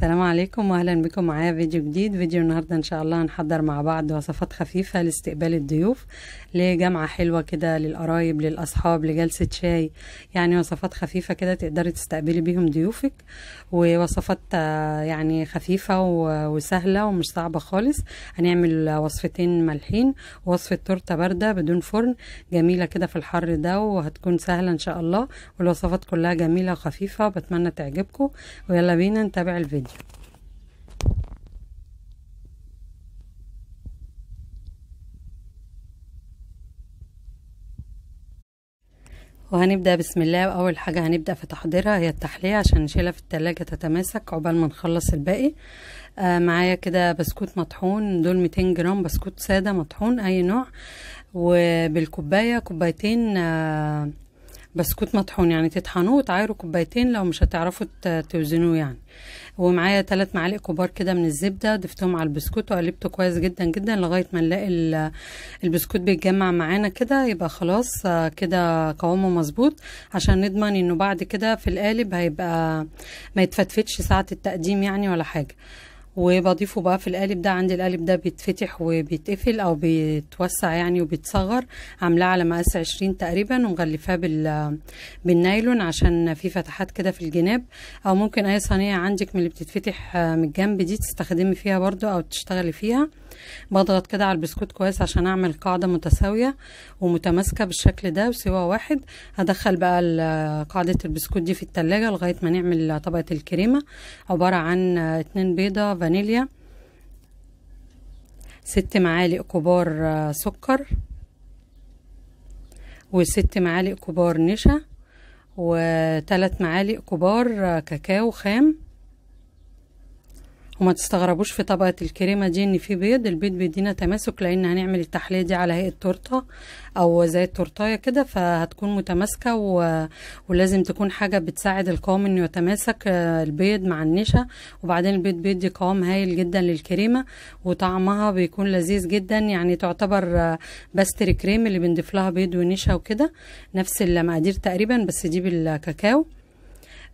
السلام عليكم واهلا بكم معايا فيديو جديد فيديو النهارده ان شاء الله هنحضر مع بعض وصفات خفيفه لاستقبال الضيوف لجامعه حلوه كده للقرايب للاصحاب لجلسه شاي يعني وصفات خفيفه كده تقدري تستقبلي بيهم ضيوفك ووصفات آه، يعني خفيفه وسهله ومش صعبه خالص هنعمل وصفتين مالحين وصفه تورته بارده بدون فرن جميله كده في الحر ده وهتكون سهله ان شاء الله والوصفات كلها جميله وخفيفه بتمنى تعجبكم ويلا بينا نتابع الفيديو وهنبدأ بسم الله وأول حاجة هنبدأ في تحضيرها هي التحلية عشان نشيلها في التلاجة تتماسك عقبال ما نخلص الباقي آه معايا كده بسكوت مطحون دول 200 جرام بسكوت سادة مطحون أي نوع وبالكوباية كوبايتين آه بسكوت مطحون يعني تطحنوه وتعايروا كوبايتين لو مش هتعرفوا توزنوه يعني ومعايا ثلاث معالق كبار كده من الزبده ضفتهم على البسكوت وقلبته كويس جدا جدا لغايه ما نلاقي البسكوت بيتجمع معانا كده يبقى خلاص آه، كده قوامه مظبوط عشان نضمن انه بعد كده في القالب هيبقى ما يتفتفتش ساعه التقديم يعني ولا حاجه وبضيفه بقى في القالب ده عندي القالب ده بيتفتح وبيتقفل او بيتوسع يعني وبيتصغر عاملاه على مقاس عشرين تقريبا ومغلفاه بال بالنايلون عشان في فتحات كده في الجناب او ممكن اي صينيه عندك من اللي بتتفتح آه، من الجنب دي تستخدمي فيها برضو او تشتغلي فيها بضغط كده على البسكوت كويس عشان اعمل قاعدة متساوية ومتماسكة بالشكل ده وسوا واحد هدخل بقى قاعدة البسكوت دي في التلاجة لغاية ما نعمل طبقة الكريمة عبارة عن اتنين بيضة فانيليا ست معالق كبار آه، سكر وست معالق كبار نشا وثلاث معالق كبار آه، كاكاو خام وما تستغربوش في طبقة الكريمة دي ان في بيض البيض بيدينا تماسك لان هنعمل التحلية دي على هيئة تورتة او زي التورتاية كده فهتكون متماسكة و... ولازم تكون حاجة بتساعد القوام انه يتماسك آه، البيض مع النشا وبعدين البيض بيدي قوام هايل جدا للكريمة وطعمها بيكون لذيذ جدا يعني تعتبر آه، بستر كريم اللي بنضيف لها بيض ونشا وكده نفس المقادير تقريبا بس دي بالكاكاو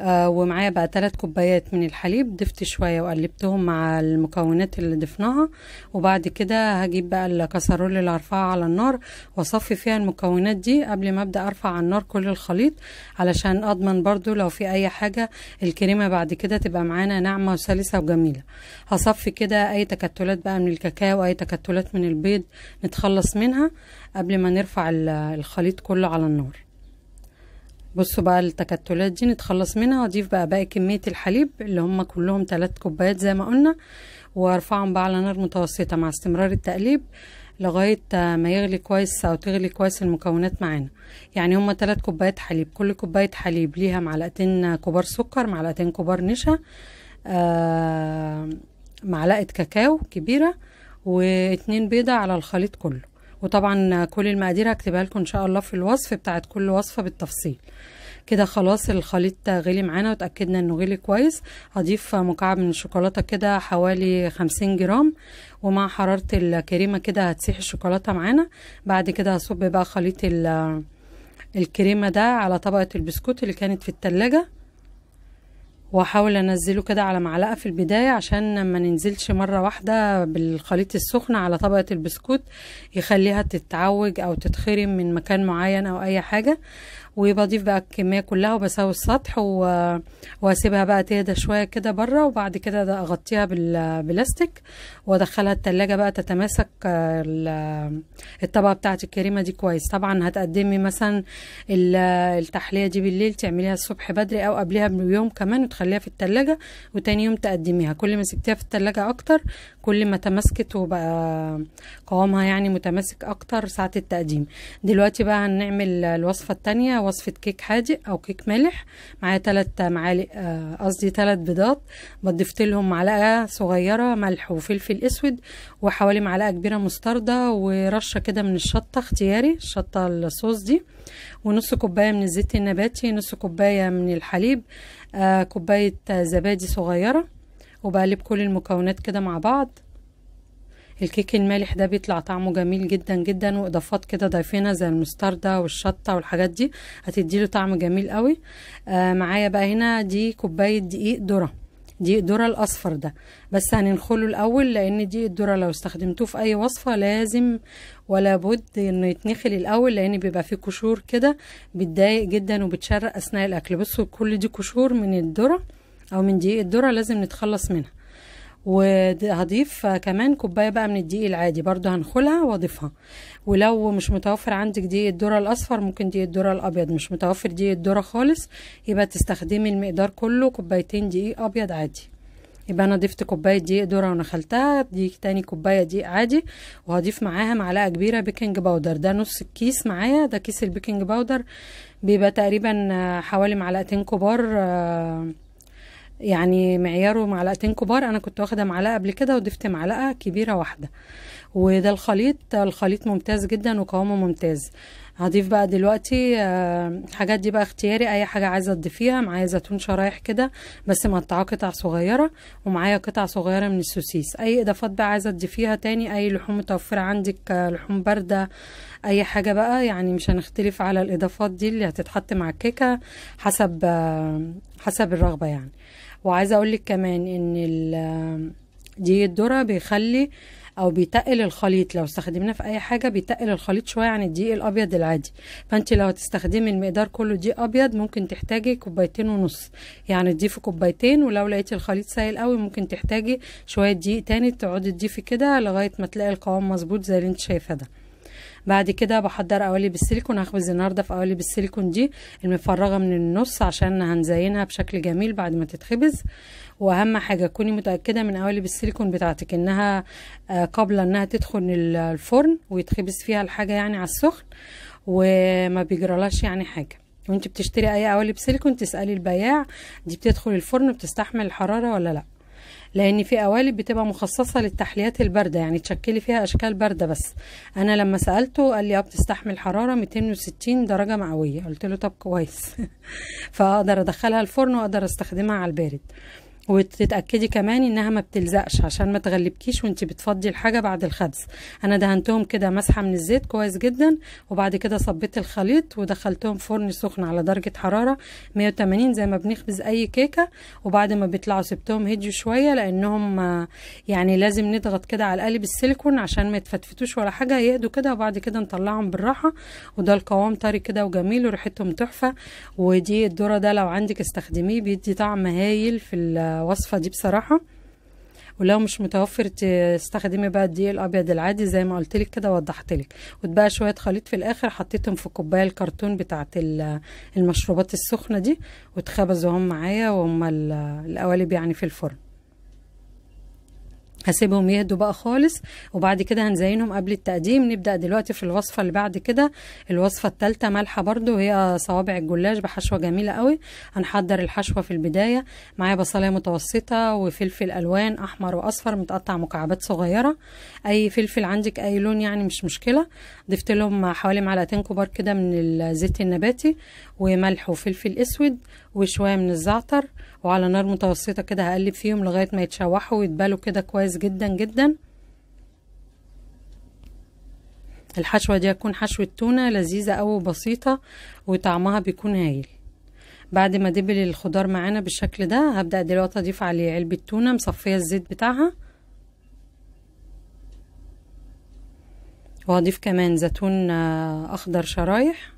آه، ومعايا بقى ثلاث كوبايات من الحليب ضفت شوية وقلبتهم مع المكونات اللي ضفناها وبعد كده هجيب بقى الكسرول اللي هرفعها على النار واصفي فيها المكونات دي قبل ما ابدأ ارفع على النار كل الخليط علشان اضمن برضو لو في اي حاجة الكريمة بعد كده تبقى معانا ناعمة وسلسة وجميلة هصفي كده اي تكتلات بقى من الكاكاو اي تكتلات من البيض نتخلص منها قبل ما نرفع الخليط كله على النار بصوا بقى التكتلات دي نتخلص منها اضيف بقى باقي كمية الحليب اللي هم كلهم تلات كوبايات زي ما قلنا وارفعهم بقى على نار متوسطة مع استمرار التقليب لغاية ما يغلي كويس او تغلي كويس المكونات معانا يعني هما تلات كوبايات حليب كل كوباية حليب ليها معلقتين كبار سكر معلقتين كبار نشا آه معلقة كاكاو كبيرة واتنين بيضة على الخليط كله وطبعا كل المقادير هكتبها لكم ان شاء الله في الوصف بتاعت كل وصفه بالتفصيل كده خلاص الخليط غلي معانا وتأكدنا انه غلي كويس هضيف مكعب من الشوكولاتة كده حوالي خمسين جرام ومع حرارة الكريمة كده هتسيح الشوكولاتة معانا بعد كده هصب بقى خليط الكريمة ده على طبقة البسكوت اللي كانت في التلاجة وحاول انزله كده على معلقه في البدايه عشان ما ننزلش مره واحده بالخليط السخن على طبقه البسكوت يخليها تتعوج او تتخرم من مكان معين او اي حاجه وبضيف بقى الكميه كلها وبساوي السطح و... واسيبها بقى تهدى شويه كده بره وبعد كده ده اغطيها بالبلاستيك وادخلها التلاجة بقى تتماسك آه، الطبقه بتاعه الكريمه دي كويس طبعا هتقدمي مثلا التحليه دي بالليل تعمليها الصبح بدري او قبلها بيوم كمان وتخليها في التلاجة وتاني يوم تقدميها كل ما سبتيها في التلاجة اكتر كل ما تماسكت وبقى قوامها يعني متماسك اكتر ساعه التقديم دلوقتي بقى هنعمل الوصفه التانية وصفة كيك حادق أو كيك مالح معايا تلات معالق آه، قصدي تلات بيضات بضفت لهم معلقة صغيرة ملح وفلفل أسود وحوالي معلقة كبيرة مستردة ورشة كده من الشطة اختياري الشطة الصوص دي ونص كوباية من الزيت النباتي نص كوباية من الحليب آه، كوباية زبادي صغيرة وبقلب كل المكونات كده مع بعض الكيك المالح ده بيطلع طعمه جميل جدا جدا واضافات كده ضايفينها زي المستردة والشطة والحاجات دي هتديله طعم جميل قوي آه معايا بقى هنا دي كوباية دقيق ذرة دقيق الذرة الأصفر ده بس هننخله الأول لأن دقيق الذرة لو استخدمتوه في أي وصفة لازم ولا بد إنه يتنخل الأول لأن بيبقى فيه قشور كده بتضايق جدا وبتشرق أثناء الأكل بصوا كل دي قشور من الذرة أو من دقيق الذرة لازم نتخلص منها وهضيف كمان كوباية بقى من الدقيق العادي برضو هنخلها واضيفها ولو مش متوفر عندك دقيق الذرة الاصفر ممكن دقيق الذرة الابيض مش متوفر دقيق الذرة خالص يبقى تستخدمي المقدار كله كوبايتين دقيق ابيض عادي يبقى انا ضفت كوبايه دقيق ذره ونخلتها دي تاني كوبايه دقيق عادي وهضيف معاها معلقه كبيره بيكنج باودر ده نص الكيس معايا ده كيس البيكنج باودر بيبقى تقريبا حوالي معلقتين كبار آه يعني معياره معلقتين كبار انا كنت واخده معلقه قبل كده وضفت معلقه كبيره واحده وده الخليط الخليط ممتاز جدا وقوامه ممتاز هضيف بقى دلوقتي آه، الحاجات دي بقى اختياري اي حاجه عايزه تضيفيها معايا زيتون شرايح كده بس مقطعاه قطع صغيره ومعايا قطع صغيره من السوسيس اي اضافات بقى عايزه تضيفيها تاني اي لحوم متوفره عندك آه، لحوم بارده اي حاجه بقى يعني مش هنختلف على الاضافات دي اللي هتتحط مع الكيكه حسب آه، حسب الرغبه يعني وعايزه اقول لك كمان ان دي الذره بيخلي او بيتقل الخليط لو استخدمناه في اي حاجه بيتقل الخليط شويه عن الدقيق الابيض العادي فانت لو هتستخدمي المقدار كله دقيق ابيض ممكن تحتاجي كوبايتين ونص يعني تضيفي كوبايتين ولو لقيتي الخليط سائل قوي ممكن تحتاجي شويه دقيق تاني تقعدي تضيفي كده لغايه ما تلاقي القوام مظبوط زي اللي انت شايفاه ده بعد كده بحضر قوالب السيليكون هخبز النهارده في قوالب السيليكون دي المفرغه من النص عشان هنزينها بشكل جميل بعد ما تتخبز واهم حاجه تكوني متاكده من قوالب السيليكون بتاعتك انها آه، قبل انها تدخل الفرن ويتخبز فيها الحاجه يعني على السخن وما بيجرالهاش يعني حاجه وانت بتشتري اي قوالب سيليكون تسالي البياع دي بتدخل الفرن بتستحمل الحراره ولا لا لان في قوالب بتبقى مخصصه للتحليات البارده يعني تشكلي فيها اشكال بارده بس انا لما سالته قال لي اه بتستحمل حراره 260 درجه مئويه قلت له طب كويس فاقدر ادخلها الفرن واقدر استخدمها على البارد وتتاكدي كمان انها ما بتلزقش عشان ما تغلبكيش وانت بتفضي الحاجه بعد الخبز انا دهنتهم كده مسحه من الزيت كويس جدا وبعد كده صبيت الخليط ودخلتهم فرن سخن على درجه حراره 180 زي ما بنخبز اي كيكه وبعد ما بيطلعوا سبتهم هديوا شويه لانهم آه، يعني لازم نضغط كده على القالب السيليكون عشان ما يتفتفتوش ولا حاجه يهدوا كده وبعد كده نطلعهم بالراحه وده القوام طري كده وجميل وريحتهم تحفه ودي الذره ده لو عندك استخدميه بيدي طعم هايل في الوصفه دي بصراحه ولو مش متوفر تستخدمي بقى الدقيق الابيض العادي زي ما قلت لك كده وضحت لك وتبقى شويه خليط في الاخر حطيتهم في كوبايه الكرتون بتاعه المشروبات السخنه دي وتخبزوهم معايا وهم القوالب يعني في الفرن هسيبهم يهدوا بقى خالص وبعد كده هنزينهم قبل التقديم نبدأ دلوقتي في الوصفة اللي بعد كده الوصفة الثالثه مالحة برده هي صوابع الجلاش بحشوة جميلة قوي هنحضر الحشوة في البداية معايا بصلاية متوسطة وفلفل ألوان أحمر وأصفر متقطع مكعبات صغيرة أي فلفل عندك أي لون يعني مش مشكلة ضفت لهم حوالي معلقتين كبار كده من الزيت النباتي وملح وفلفل أسود وشويه من الزعتر وعلى نار متوسطه كده هقلب فيهم لغايه ما يتشوحوا ويتبالوا كده كويس جدا جدا الحشوه دي هتكون حشوه تونه لذيذه قوي وبسيطه وطعمها بيكون هايل بعد ما دبل الخضار معانا بالشكل ده هبدا دلوقتي اضيف عليه علبه تونه مصفيه الزيت بتاعها وهضيف كمان زيتون آه، اخضر شرايح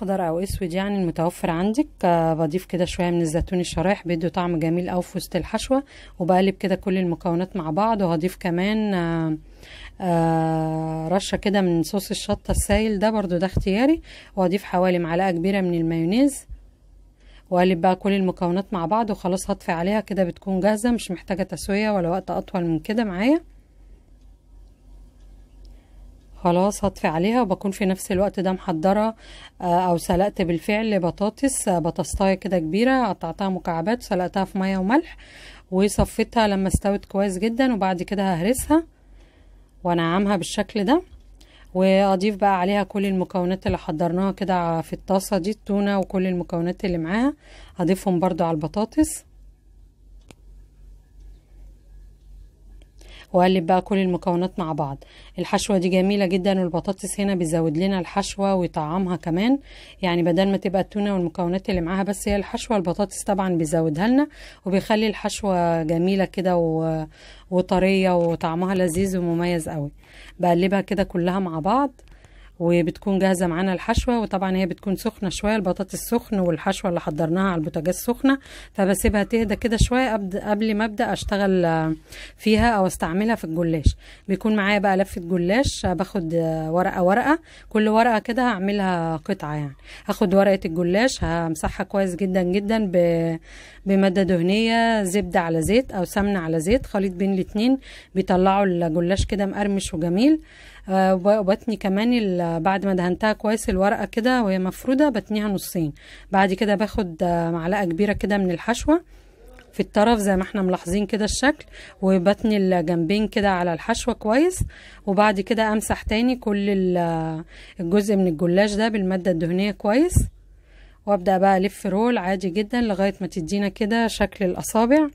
اخضر او اسود يعني المتوفر عندك آه، بضيف كده شويه من الزيتون الشرايح بيدوا طعم جميل اوي في وسط الحشوه وبقلب كده كل المكونات مع بعض وهضيف كمان آآ آه، آآ آه، رشه كده من صوص الشطه السايل ده برضو ده اختياري وهضيف حوالي معلقه كبيره من المايونيز وقلب بقى كل المكونات مع بعض وخلاص هطفي عليها كده بتكون جاهزه مش محتاجه تسويه ولا وقت اطول من كده معايا خلاص هطفي عليها وبكون في نفس الوقت ده محضره آه، او سلقت بالفعل بطاطس آه، بطاطايه كده كبيره قطعتها مكعبات سلقتها في ميه وملح وصفيتها لما استوت كويس جدا وبعد كده ههرسها وانعمها بالشكل ده واضيف بقى عليها كل المكونات اللي حضرناها كده في الطاسه دي التونه وكل المكونات اللي معاها هضيفهم برده على البطاطس وقلب بقى كل المكونات مع بعض الحشوه دي جميله جدا والبطاطس هنا بيزود لنا الحشوه ويطعمها كمان يعني بدل ما تبقى التونه والمكونات اللي معاها بس هي الحشوه البطاطس طبعا بيزودها لنا وبيخلي الحشوه جميله كده و... وطريه وطعمها لذيذ ومميز قوي بقلبها كده كلها مع بعض وبتكون جاهزه معانا الحشوه وطبعا هي بتكون سخنه شويه البطاطس السخن والحشوه اللي حضرناها على البوتاجاز سخنه فبسيبها تهدى كده شويه قبل ما ابدا اشتغل آه، فيها او استعملها في الجلاش بيكون معايا بقى لفه جلاش آه، باخد آه، ورقه ورقه كل ورقه كده هعملها قطعه يعني هاخد ورقه الجلاش همسحها كويس جدا جدا بماده دهنيه زبده على زيت او سمنه على زيت خليط بين الاتنين بيطلعوا الجلاش كده مقرمش وجميل آه، وبتني كمان بعد ما دهنتها كويس الورقه كده وهي مفروده بتنيها نصين بعد كده باخد آه، معلقه كبيره كده من الحشوه في الطرف زي ما احنا ملاحظين كده الشكل وبتني الجنبين كده على الحشوة كويس وبعد كده امسح تاني كل آه، الجزء من الجلاش ده بالمادة الدهنية كويس وابدأ بقى الف رول عادي جدا لغاية ما تدينا كده شكل الاصابع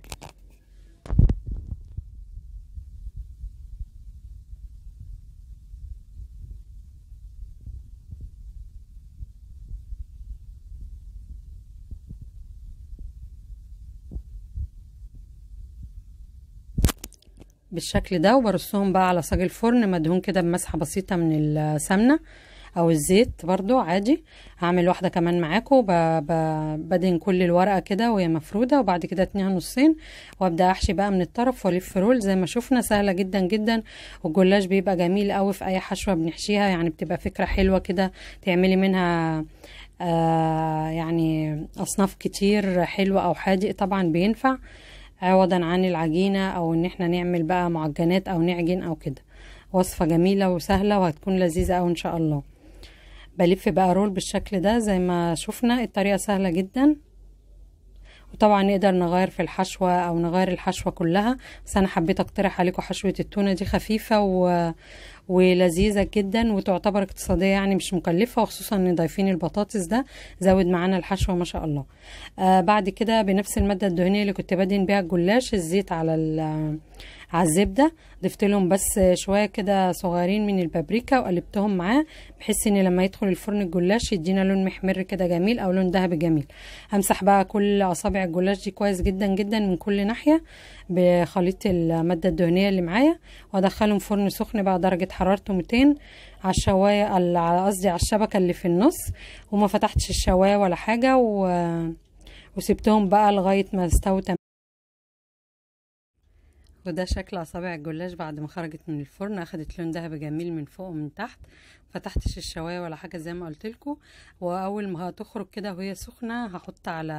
بالشكل ده وبرصهم بقى على صاج الفرن مدهون كده بمسحه بسيطه من السمنه او الزيت برضو عادي هعمل واحده كمان معاكم بدهن كل الورقه كده وهي مفروده وبعد كده اتنيها نصين وابدا احشي بقى من الطرف والف رول زي ما شفنا سهله جدا جدا والجلاش بيبقى جميل قوي في اي حشوه بنحشيها يعني بتبقى فكره حلوه كده تعملي منها آه يعني اصناف كتير حلوه او حادق طبعا بينفع عوضا عن العجينة او ان احنا نعمل بقى معجنات او نعجن او كده وصفة جميلة وسهلة وهتكون لذيذة او ان شاء الله بلف بقى رول بالشكل ده زي ما شفنا الطريقة سهلة جدا وطبعا نقدر نغير في الحشوة او نغير الحشوة كلها بس انا حبيت اقترح عليكم حشوة التونة دي خفيفة و... ولذيذه جدا وتعتبر اقتصاديه يعني مش مكلفه وخصوصا ان ضايفين البطاطس ده زود معانا الحشوه ما شاء الله آه بعد كده بنفس الماده الدهنيه اللي كنت بدهن بيها الجلاش الزيت على على الزبده ضفت لهم بس شويه كده صغيرين من البابريكا وقلبتهم معاه بحيث ان لما يدخل الفرن الجلاش يدينا لون محمر كده جميل او لون ذهبي جميل همسح بقى كل اصابع الجلاش دي كويس جدا جدا من كل ناحيه بخليط الماده الدهنيه اللي معايا وادخلهم فرن سخن بقى درجه حرارته 200 على الشوايه قصدي على الشبكه اللي في النص وما فتحتش الشوايه ولا حاجه و... وسبتهم بقى لغايه ما استووا وده شكل أصابع الجلاش بعد ما خرجت من الفرن أخدت لون ذهبي جميل من فوق ومن تحت فتحتش الشوايه ولا حاجه زي ما قلت واول ما هتخرج كده وهي سخنه هحط على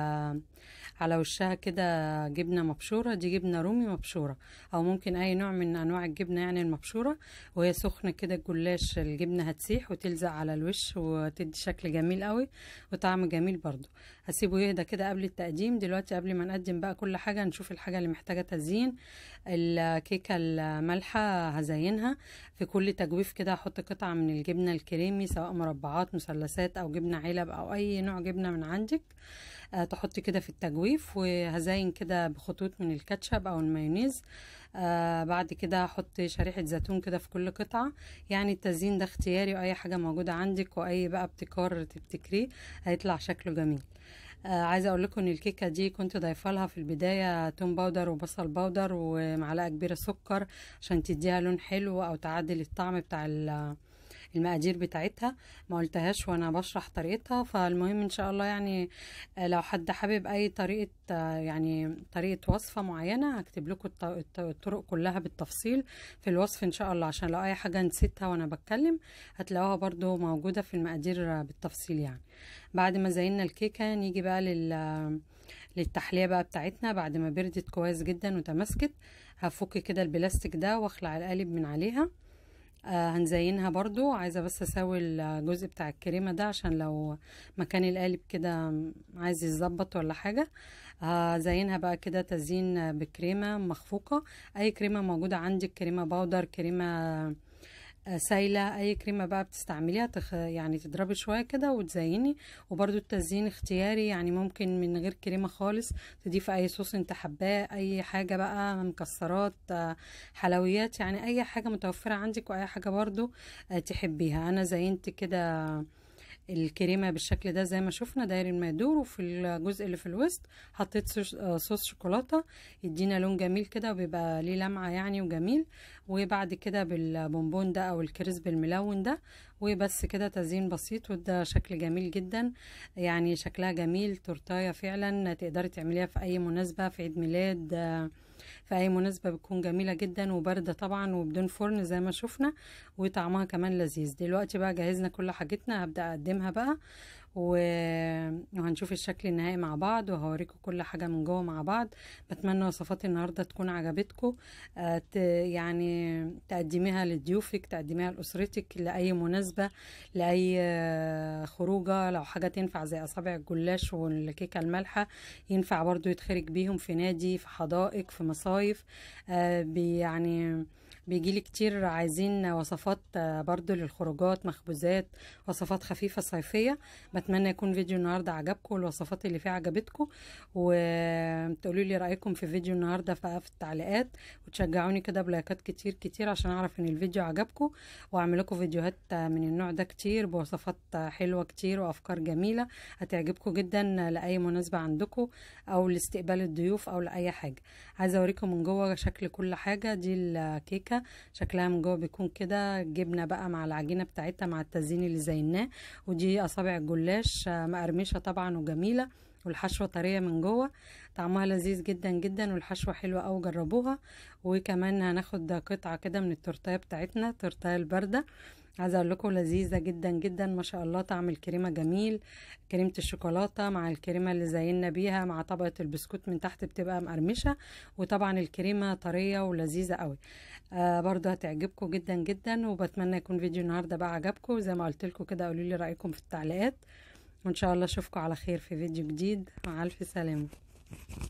على وشها كده جبنه مبشوره دي جبنه رومي مبشوره او ممكن اي نوع من انواع الجبنه يعني المبشوره وهي سخنه كده الجلاش الجبنه هتسيح وتلزق على الوش وتدي شكل جميل قوي وطعم جميل برضو هسيبه يهدى كده قبل التقديم دلوقتي قبل ما نقدم بقى كل حاجه نشوف الحاجه اللي محتاجه تزيين الكيكه المالحه هزينها في كل تجويف كده هحط قطعه من الجبنه الجبنة الكريمي سواء مربعات مثلثات او جبنة علب او اي نوع جبنة من عندك آه تحطي كده في التجويف وهزين كده بخطوط من الكاتشب او المايونيز آه بعد كده هحط شريحة زيتون كده في كل قطعة يعني التزيين ده اختياري واي حاجة موجودة عندك واي بقى ابتكار تبتكريه هيطلع شكله جميل آه عايزه اقول لكم ان الكيكه دي كنت ضايفه لها في البدايه توم باودر وبصل باودر ومعلقه كبيره سكر عشان تديها لون حلو او تعدل الطعم بتاع المقادير بتاعتها ما قلتهاش وانا بشرح طريقتها فالمهم ان شاء الله يعني آه، لو حد حابب اي طريقه آه، يعني طريقه وصفه معينه هكتب لكم الطرق كلها بالتفصيل في الوصف ان شاء الله عشان لو اي حاجه نسيتها وانا بتكلم هتلاقوها برده موجوده في المقادير بالتفصيل يعني بعد ما زينا الكيكه نيجي بقى لل للتحليه بقى بتاعتنا بعد ما بردت كويس جدا وتمسكت هفك كده البلاستيك ده واخلع القالب من عليها آه، هنزينها برضو عايزة بس اسوي الجزء بتاع الكريمة ده عشان لو مكان القالب كده عايز يتظبط ولا حاجة هزينها بقى كده تزين بكريمة مخفوقة اي كريمة موجودة عندك كريمة باودر كريمة سايله اي كريمه بقى بتستعمليها تخ... يعني تضربي شويه كده وتزيني وبرده التزيين اختياري يعني ممكن من غير كريمه خالص تضيفي اي صوص انت حباه اي حاجه بقى مكسرات حلويات يعني اي حاجه متوفره عندك واي حاجه برده آه، تحبيها انا زينت كده الكريمة بالشكل ده زي ما شفنا داير ما يدور وفي الجزء اللي في الوسط حطيت آه، صوص شوكولاتة يدينا لون جميل كده وبيبقى ليه لمعة يعني وجميل وبعد كده بالبونبون ده او الكريسب الملون ده وبس كده تزيين بسيط وده شكل جميل جدا يعني شكلها جميل تورتايه فعلا تقدري تعمليها في اي مناسبة في عيد ميلاد آه، فأي مناسبة بتكون جميلة جدا وبردة طبعا وبدون فرن زي ما شفنا وطعمها كمان لذيذ دلوقتي بقى جهزنا كل حاجتنا هبدأ أقدمها بقى وهنشوف الشكل النهائي مع بعض وهوريكم كل حاجة من جوه مع بعض بتمنى وصفات النهاردة تكون عجبتكم آه، يعني تقدميها لضيوفك تقدميها لأسرتك لأي مناسبة لأي آه، خروجة لو حاجة تنفع زي أصابع الجلاش والكيكة المالحة ينفع برضو يتخرج بيهم في نادي في حدائق في مصايف آه، يعني بيجيلي كتير عايزين وصفات برضو للخروجات مخبوزات وصفات خفيفة صيفية اتمنى يكون فيديو النهارده عجبكم والوصفات اللي فيه عجبتكم وتقولوا لي رايكم في فيديو النهارده في التعليقات وتشجعوني كده بلايكات كتير كتير عشان اعرف ان الفيديو عجبكم واعمل لكم فيديوهات من النوع ده كتير بوصفات حلوه كتير وافكار جميله هتعجبكم جدا لاي مناسبه عندكم او لاستقبال الضيوف او لاي حاجه عايزه اوريكم من جوه شكل كل حاجه دي الكيكه شكلها من جوه بيكون كده جبنه بقى مع العجينه بتاعتها مع التزيين اللي زيناه ودي اصابع الجلاش بلاش آه، مقرمشه طبعا وجميله والحشوه طريه من جوه طعمها لذيذ جدا جدا والحشوه حلوه قوي جربوها وكمان هناخد قطعه كده من التورتايه بتاعتنا تورتايه البارده عايزه اقول لكم لذيذه جدا جدا ما شاء الله طعم الكريمه جميل كريمه الشوكولاته مع الكريمه اللي زينا بيها مع طبقه البسكوت من تحت بتبقى مقرمشه وطبعا الكريمه طريه ولذيذه قوي آه برضو هتعجبكم جدا جدا وبتمنى يكون فيديو النهارده بقى عجبكم زي ما قلت لكم كده قولوا لي رايكم في التعليقات وإن شاء الله أشوفكم على خير في فيديو جديد مع ألف سلامة